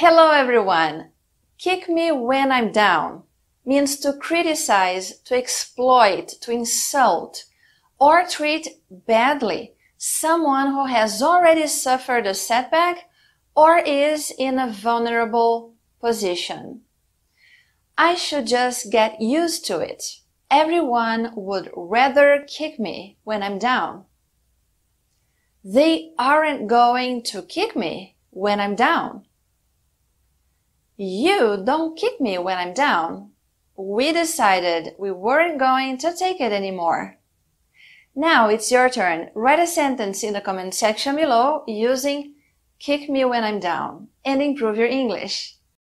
Hello everyone! Kick me when I'm down means to criticize, to exploit, to insult, or treat badly someone who has already suffered a setback or is in a vulnerable position. I should just get used to it. Everyone would rather kick me when I'm down. They aren't going to kick me when I'm down. You don't kick me when I'm down. We decided we weren't going to take it anymore. Now it's your turn. Write a sentence in the comment section below using kick me when I'm down and improve your English.